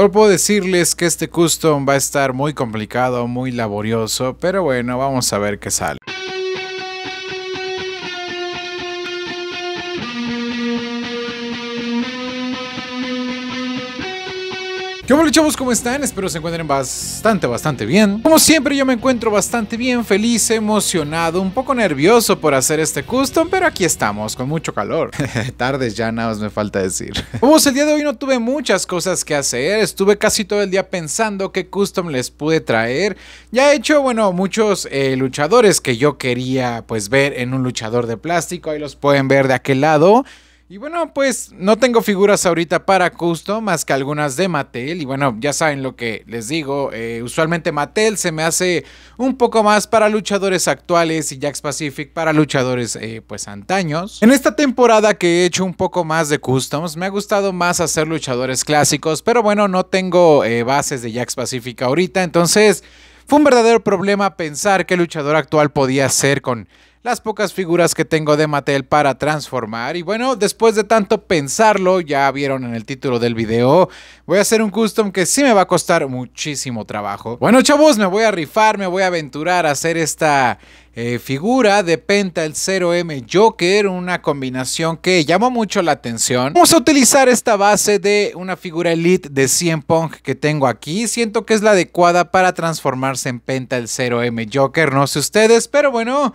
Solo puedo decirles que este custom va a estar muy complicado, muy laborioso, pero bueno, vamos a ver qué sale. Hola chavos, ¿cómo están? Espero se encuentren bastante, bastante bien. Como siempre yo me encuentro bastante bien, feliz, emocionado, un poco nervioso por hacer este custom, pero aquí estamos, con mucho calor. Tardes ya, nada más me falta decir. Como el día de hoy no tuve muchas cosas que hacer, estuve casi todo el día pensando qué custom les pude traer. Ya he hecho, bueno, muchos eh, luchadores que yo quería pues ver en un luchador de plástico, ahí los pueden ver de aquel lado. Y bueno, pues no tengo figuras ahorita para Custom, más que algunas de Mattel. Y bueno, ya saben lo que les digo. Eh, usualmente Mattel se me hace un poco más para luchadores actuales y Jack Pacific para luchadores eh, pues antaños. En esta temporada que he hecho un poco más de customs, me ha gustado más hacer luchadores clásicos. Pero bueno, no tengo eh, bases de Jack Pacific ahorita. Entonces fue un verdadero problema pensar qué luchador actual podía ser con las pocas figuras que tengo de Mattel para transformar. Y bueno, después de tanto pensarlo, ya vieron en el título del video, voy a hacer un custom que sí me va a costar muchísimo trabajo. Bueno chavos, me voy a rifar, me voy a aventurar a hacer esta... Eh, figura de Penta el 0M Joker, una combinación que llamó mucho la atención. Vamos a utilizar esta base de una figura Elite de 100 Pong que tengo aquí. Siento que es la adecuada para transformarse en Penta el 0M Joker, no sé ustedes, pero bueno...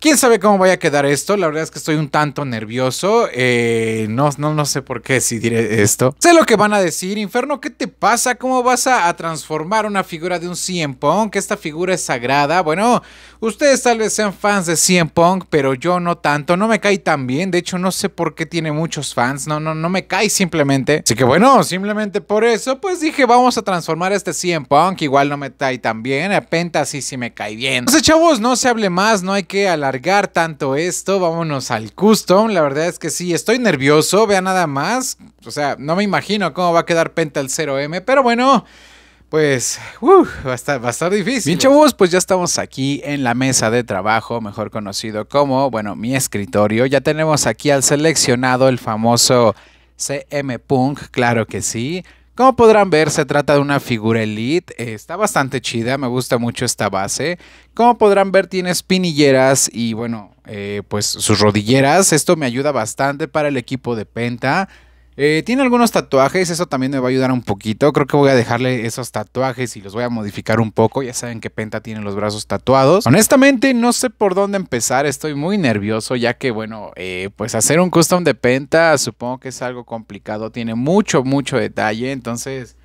¿Quién sabe cómo vaya a quedar esto? La verdad es que estoy un tanto nervioso. Eh, no, no, no sé por qué diré esto. Sé lo que van a decir. Inferno, ¿qué te pasa? ¿Cómo vas a, transformar una figura de un CM Punk? esta figura es sagrada. Bueno, ustedes tal vez sean fans de CM Punk, pero yo no tanto. No me cae tan bien. De hecho, no sé por qué tiene muchos fans. No, no, no me cae simplemente. Así que bueno, simplemente por eso, pues dije, vamos a transformar este CM Punk. Igual no me cae tan bien. A Penta sí, sí me cae bien. Entonces, chavos, no se hable más. No hay que a la tanto esto, vámonos al custom. La verdad es que sí, estoy nervioso, vea nada más. O sea, no me imagino cómo va a quedar Penta el 0M, pero bueno. Pues, uh, va, a estar, va, a estar, difícil. Bien, chavos, pues ya estamos aquí en la mesa de trabajo, mejor conocido como, bueno, mi escritorio. Ya tenemos aquí al seleccionado el famoso CM Punk, claro que sí. Como podrán ver, se trata de una figura elite, eh, está bastante chida, me gusta mucho esta base. Como podrán ver, tiene espinilleras y bueno, eh, pues sus rodilleras. Esto me ayuda bastante para el equipo de Penta. Eh, tiene algunos tatuajes, eso también me va a ayudar un poquito. Creo que voy a dejarle esos tatuajes y los voy a modificar un poco. Ya saben que Penta tiene los brazos tatuados. Honestamente, no sé por dónde empezar. Estoy muy nervioso, ya que, bueno, eh, pues hacer un custom de Penta supongo que es algo complicado. Tiene mucho, mucho detalle. Entonces,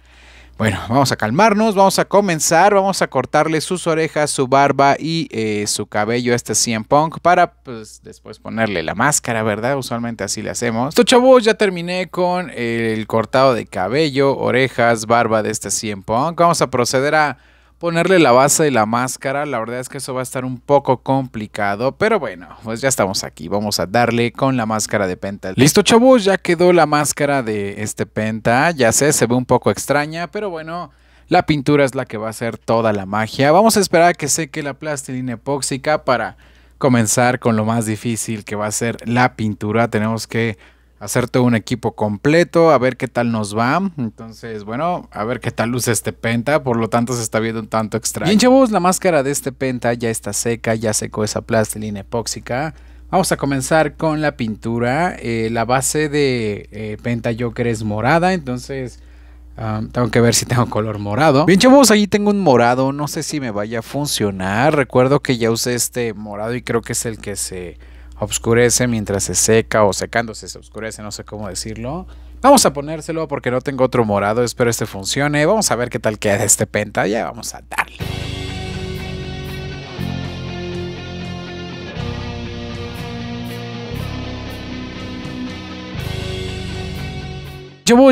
bueno, vamos a calmarnos, vamos a comenzar, vamos a cortarle sus orejas, su barba y eh, su cabello a este CM Punk para pues, después ponerle la máscara, ¿verdad? Usualmente así le hacemos. Esto chavos, ya terminé con el cortado de cabello, orejas, barba de este CM Punk. Vamos a proceder a ponerle la base y la máscara. La verdad es que eso va a estar un poco complicado, pero bueno, pues ya estamos aquí. Vamos a darle con la máscara de Penta. Listo, chavos, ya quedó la máscara de este Penta. Ya sé, se ve un poco extraña, pero bueno. La pintura es la que va a hacer toda la magia. Vamos a esperar a que seque la plastilina epóxica para comenzar con lo más difícil que va a ser la pintura. Tenemos que hacer todo un equipo completo, a ver qué tal nos va. Entonces, bueno, a ver qué tal luce este penta, por lo tanto se está viendo un tanto extraño. Bien chavos, la máscara de este penta ya está seca, ya secó esa plastilina epóxica. Vamos a comenzar con la pintura. Eh, la base de eh, Penta Joker es morada, entonces... Ah, tengo que ver si tengo color morado. Bien, chavos, ahí tengo un morado. No sé si me vaya a funcionar. Recuerdo que ya usé este morado y creo que es el que se obscurece mientras se seca o secándose se oscurece no sé cómo decirlo. Vamos a ponérselo porque no tengo otro morado, espero este funcione. Vamos a ver qué tal queda este penta, ya vamos a darle.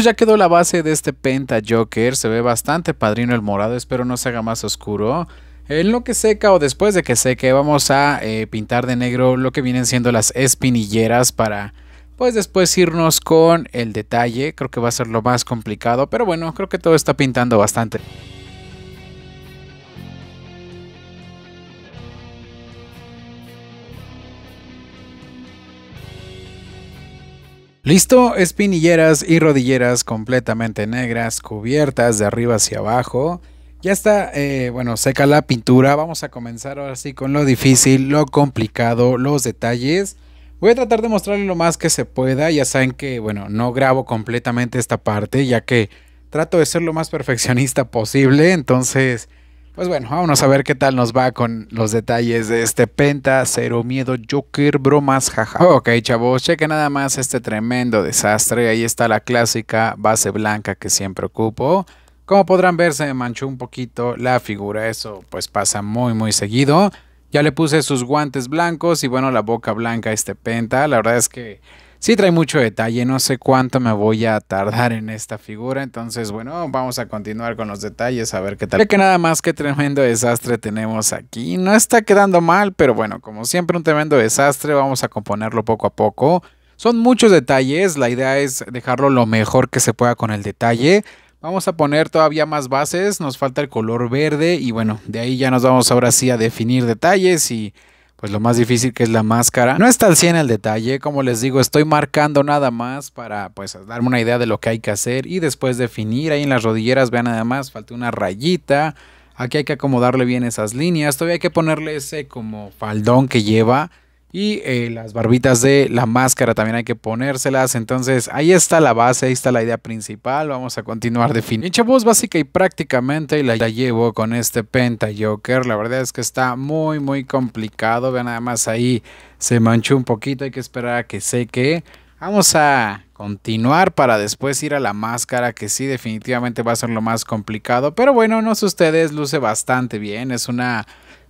ya quedó la base de este penta Joker, se ve bastante padrino el morado, espero no se haga más oscuro. En lo que seca o después de que seque vamos a eh, pintar de negro lo que vienen siendo las espinilleras para pues después irnos con el detalle. Creo que va a ser lo más complicado, pero bueno, creo que todo está pintando bastante. Listo, espinilleras y rodilleras completamente negras, cubiertas de arriba hacia abajo. Ya está, eh, bueno, seca la pintura. Vamos a comenzar ahora sí con lo difícil, lo complicado, los detalles. Voy a tratar de mostrarle lo más que se pueda. Ya saben que, bueno, no grabo completamente esta parte, ya que trato de ser lo más perfeccionista posible. Entonces, pues bueno, vamos a ver qué tal nos va con los detalles de este Penta, Cero Miedo, Joker, bromas, jaja. Ok, chavos, chequen nada más este tremendo desastre. Ahí está la clásica base blanca que siempre ocupo. Como podrán ver, se manchó un poquito la figura. Eso pues pasa muy muy seguido. Ya le puse sus guantes blancos y bueno, la boca blanca este penta. La verdad es que sí trae mucho detalle. No sé cuánto me voy a tardar en esta figura. Entonces, bueno, vamos a continuar con los detalles a ver qué tal. que nada más que tremendo desastre tenemos aquí. No está quedando mal, pero bueno, como siempre un tremendo desastre. Vamos a componerlo poco a poco. Son muchos detalles. La idea es dejarlo lo mejor que se pueda con el detalle. Vamos a poner todavía más bases, nos falta el color verde y bueno, de ahí ya nos vamos ahora sí a definir detalles y pues lo más difícil que es la máscara. No está al 100 el detalle, como les digo, estoy marcando nada más para pues darme una idea de lo que hay que hacer y después definir ahí en las rodilleras, vean nada más, falta una rayita. Aquí hay que acomodarle bien esas líneas, todavía hay que ponerle ese como faldón que lleva y eh, las barbitas de la máscara también hay que ponérselas. Entonces ahí está la base, ahí está la idea principal. Vamos a continuar de definiendo. voz básica y prácticamente la, llevo con este Penta Joker. La verdad es que está muy, muy complicado. Vean, nada más ahí se manchó un poquito. Hay que esperar a que seque. Vamos a continuar para después ir a la máscara, que sí, definitivamente va a ser lo más complicado. Pero bueno, no sé ustedes, luce bastante bien. Es una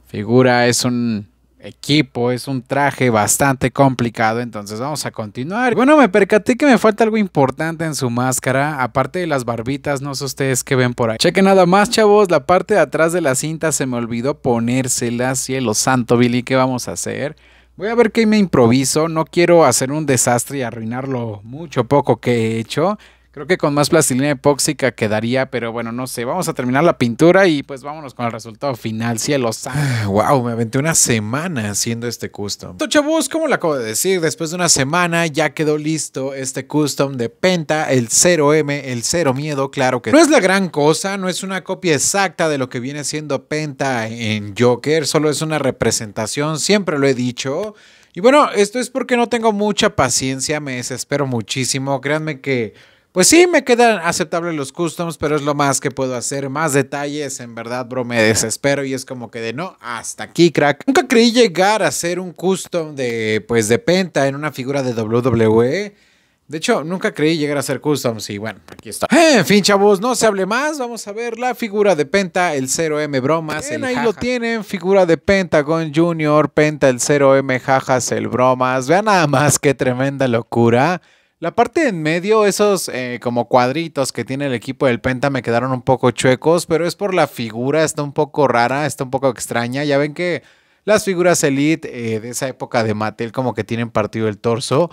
figura, es un equipo, es un traje bastante complicado, entonces vamos a continuar. Bueno, me percaté que me falta algo importante en su máscara, aparte de las barbitas, no sé ustedes qué ven por ahí. Cheque nada más, chavos, la parte de atrás de la cinta se me olvidó ponérsela cielo santo, Billy, ¿qué vamos a hacer? Voy a ver qué me improviso, no quiero hacer un desastre y arruinar lo mucho poco que he hecho. Creo que con más plastilina epóxica quedaría, pero bueno, no sé. Vamos a terminar la pintura y pues vámonos con el resultado final. Cielos. Wow, ah, me aventé una semana haciendo este custom. Entonces, chavos, como le acabo de decir, después de una semana ya quedó listo este custom de Penta, el 0M, el 0 miedo, claro que no es la gran cosa, no es una copia exacta de lo que viene siendo Penta en Joker, solo es una representación, siempre lo he dicho. Y bueno, esto es porque no tengo mucha paciencia, me desespero muchísimo, créanme que pues sí, me quedan aceptables los customs, pero es lo más que puedo hacer. Más detalles, en verdad, bro, me desespero y es como que de no, hasta aquí, crack. Nunca creí llegar a hacer un custom de, pues, de penta en una figura de WWE. De hecho, nunca creí llegar a hacer customs y bueno, aquí está. Eh, en fin, chavos, no se hable más. Vamos a ver la figura de Penta, el 0M Bromas. el jaja. ahí lo tienen, figura de Pentagon Junior, Penta, el 0M Jajas, el Bromas. Vean nada más qué tremenda locura. La parte en medio, esos eh, como cuadritos que tiene el equipo del Penta me quedaron un poco chuecos, pero es por la figura, está un poco rara, está un poco extraña. Ya ven que las figuras Elite eh, de esa época de Mattel como que tienen partido el torso.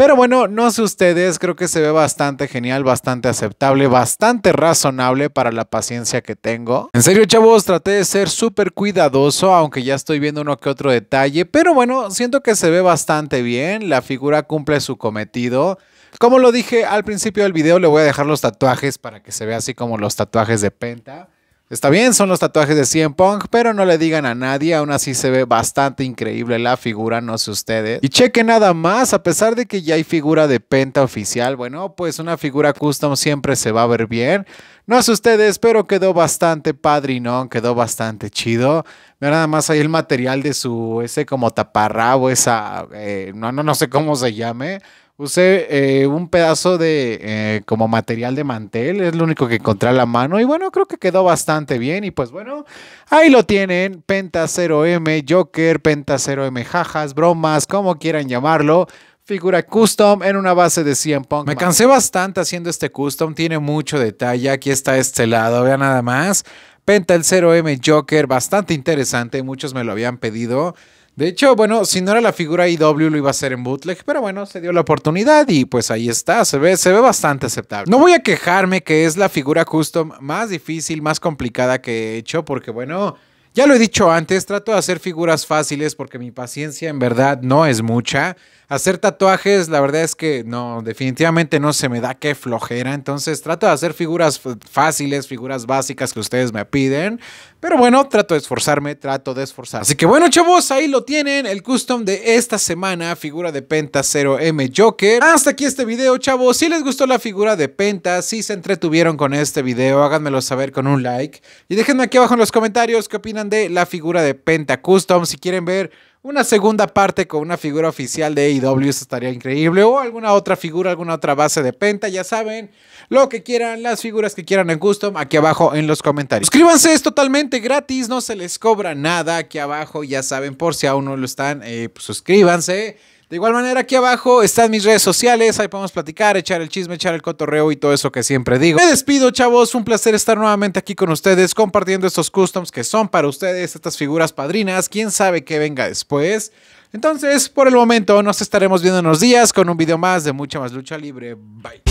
Pero bueno, no sé ustedes, creo que se ve bastante genial, bastante aceptable, bastante razonable para la paciencia que tengo. En serio, chavos, traté de ser súper cuidadoso, aunque ya estoy viendo uno que otro detalle, pero bueno, siento que se ve bastante bien, la figura cumple su cometido. Como lo dije al principio del video, le voy a dejar los tatuajes para que se vea así como los tatuajes de Penta. Está bien, son los tatuajes de CM Pong, pero no le digan a nadie, aún así se ve bastante increíble la figura, no sé ustedes. Y cheque nada más, a pesar de que ya hay figura de Penta oficial, bueno, pues una figura custom siempre se va a ver bien. No sé ustedes, pero quedó bastante padre no, quedó bastante chido. nada más ahí el material de su, ese como taparrabo, esa, eh, no, no, no sé cómo se llame, Usé eh, un pedazo de eh, como material de mantel, es lo único que encontré a la mano y bueno, creo que quedó bastante bien y pues bueno, ahí lo tienen, Penta 0M, Joker, Penta 0M, jajas, bromas, como quieran llamarlo figura custom en una base de 100 Punk. Me cansé bastante haciendo este custom, tiene mucho detalle. Aquí está este lado, vean nada más. Penta el 0M Joker, bastante interesante, muchos me lo habían pedido. De hecho, bueno, si no era la figura IW, lo iba a hacer en bootleg, pero bueno, se dio la oportunidad y pues ahí está, se ve, se ve bastante aceptable. No voy a quejarme que es la figura custom más difícil, más complicada que he hecho, porque bueno, ya lo he dicho antes, trato de hacer figuras fáciles porque mi paciencia en verdad no es mucha. Hacer tatuajes, la verdad es que no, definitivamente no se me da qué flojera. Entonces trato de hacer figuras fáciles, figuras básicas que ustedes me piden. Pero bueno, trato de esforzarme, trato de esforzar, Así que bueno, chavos, ahí lo tienen, el custom de esta semana, figura de Penta 0M Joker. Hasta aquí este video, chavos. Si les gustó la figura de Penta, si se entretuvieron con este video, háganmelo saber con un like. Y déjenme aquí abajo en los comentarios qué opinan de la figura de Penta Custom? Si quieren ver una segunda parte con una figura oficial de AEW, eso estaría increíble. O alguna otra figura, alguna otra base de Penta, ya saben. Lo que quieran, las figuras que quieran en Custom, aquí abajo en los comentarios. Suscríbanse, es totalmente gratis, no se les cobra nada. Aquí abajo, ya saben, por si aún no lo están, eh, pues suscríbanse. De igual manera, aquí abajo están mis redes sociales. Ahí podemos platicar, echar el chisme, echar el cotorreo y todo eso que siempre digo. Me despido, chavos. Un placer estar nuevamente aquí con ustedes, compartiendo estos customs que son para ustedes, estas figuras padrinas. Quién sabe qué venga después. Entonces, por el momento, nos estaremos viendo en unos días con un video más de mucha más lucha libre. Bye.